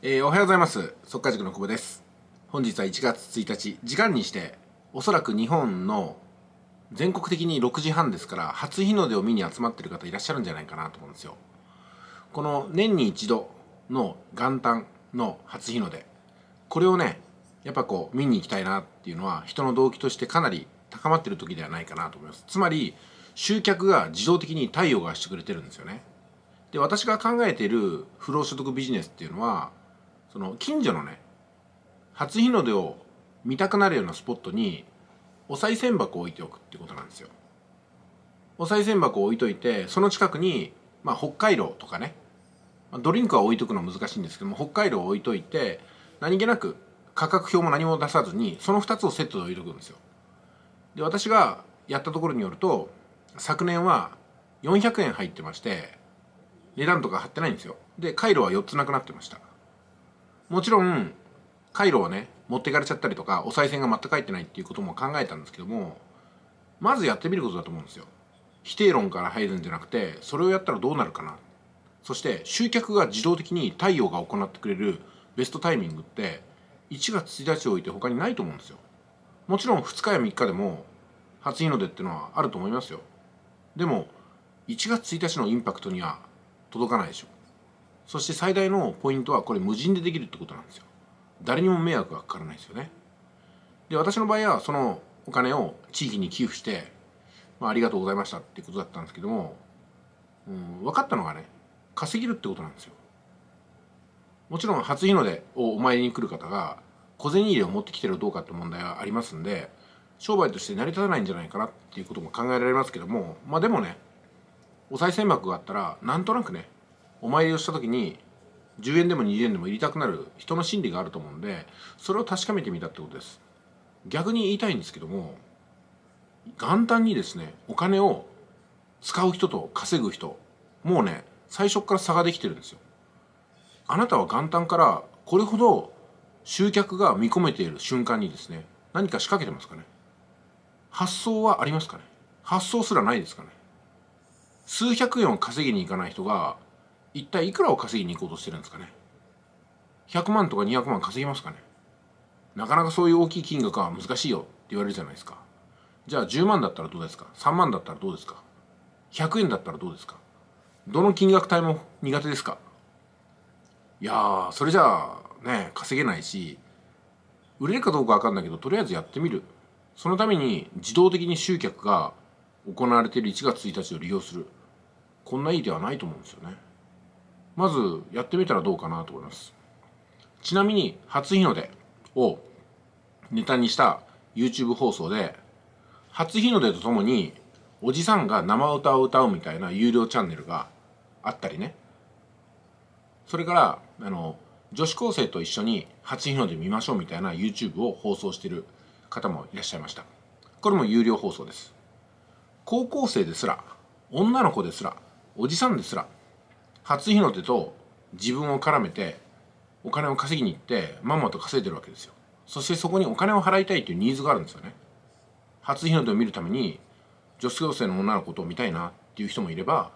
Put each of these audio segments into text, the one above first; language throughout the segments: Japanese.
えー、おはようございます速稼塾の久保です本日は1月1日時間にしておそらく日本の全国的に6時半ですから初日の出を見に集まってる方いらっしゃるんじゃないかなと思うんですよこの年に一度の元旦の初日の出これをねやっぱこう見に行きたいなっていうのは人の動機としてかなり高まってる時ではないかなと思いますつまり集客が自動的に太陽がしてくれてるんですよねで私が考えている不労所得ビジネスっていうのはその近所のね初日の出を見たくなるようなスポットにお賽銭箱を置いておくってことなんですよ。お賽銭箱を置いといてその近くに、まあ、北海道とかねドリンクは置いとくの難しいんですけども北海道を置いといて何気なく価格表も何も出さずにその2つをセットで置いとくんですよ。で私がやったところによると昨年は400円入ってまして値段とか貼ってないんですよ。で回路は4つなくなってました。もちろん回路をね持っていかれちゃったりとかお賽銭が全く入ってないっていうことも考えたんですけどもまずやってみることだと思うんですよ否定論から入るんじゃなくてそれをやったらどうなるかなそして集客が自動的に太陽が行ってくれるベストタイミングって1月1日を置いて他にないと思うんですよもちろん2日や3日でも初日の出ってのはあると思いますよでも1月1日のインパクトには届かないでしょそして最大のポイントはこれ無人でできるってことなんですよ誰にも迷惑がかからないですよねで私の場合はそのお金を地域に寄付して、まあ、ありがとうございましたっていうことだったんですけども、うん、分かったのがね稼げるってことなんですよもちろん初日の出をお参りに来る方が小銭入れを持ってきてるかどうかって問題はありますんで商売として成り立たないんじゃないかなっていうことも考えられますけどもまあでもねお賽銭箱があったらなんとなくねお参りをした時に10円でも20円でも入りたくなる人の心理があると思うんでそれを確かめてみたってことです逆に言いたいんですけども元旦にですねお金を使う人と稼ぐ人もうね最初から差ができてるんですよあなたは元旦からこれほど集客が見込めている瞬間にですね何か仕掛けてますかね発想はありますかね発想すらないですかね数百円を稼ぎに行かない人が一体いくらを稼ぎに行こうとしてるんですかね100万とか200万稼ぎますかねなかなかそういう大きい金額は難しいよって言われるじゃないですかじゃあ10万だったらどうですか3万だったらどうですか100円だったらどうですかどの金額帯も苦手ですかいやそれじゃあね稼げないし売れるかどうか分かんないけどとりあえずやってみるそのために自動的に集客が行われている1月1日を利用するこんないい手はないと思うんですよねまずやってみたらどうかなと思いますちなみに初日の出をネタにした YouTube 放送で初日の出とともにおじさんが生歌を歌うみたいな有料チャンネルがあったりねそれからあの女子高生と一緒に初日の出見ましょうみたいな YouTube を放送してる方もいらっしゃいましたこれも有料放送です高校生ですら女の子ですらおじさんですら初日の出と自分を絡めてお金を稼ぎに行ってまんまと稼いでるわけですよそしてそこにお金を払いたいというニーズがあるんですよね初日の出を見るために女子高生の女の子と見たいなっていう人もいれば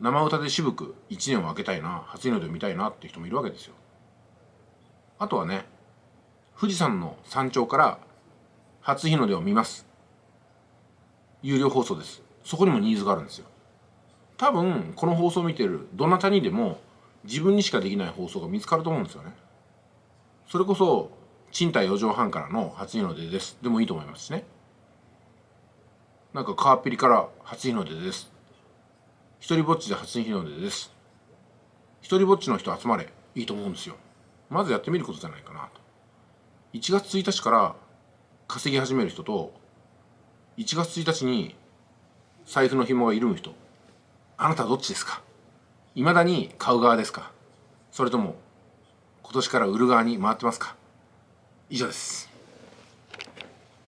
生歌で渋く1年をあけたいな初日の出を見たいなっていう人もいるわけですよあとはね富士山の山頂から初日の出を見ます有料放送ですそこにもニーズがあるんですよ多分この放送を見てるどなたにでも自分にしかできない放送が見つかると思うんですよねそれこそ賃貸4畳半からの初日の出ですでもいいと思いますしねなんか川っぴりから初日の出です一人ぼっちで初日の出です一人ぼっちの人集まれいいと思うんですよまずやってみることじゃないかなと1月1日から稼ぎ始める人と1月1日に財布の紐が緩む人あなたはどっちですか未だに買う側ですかそれとも今年から売る側に回ってますか以上です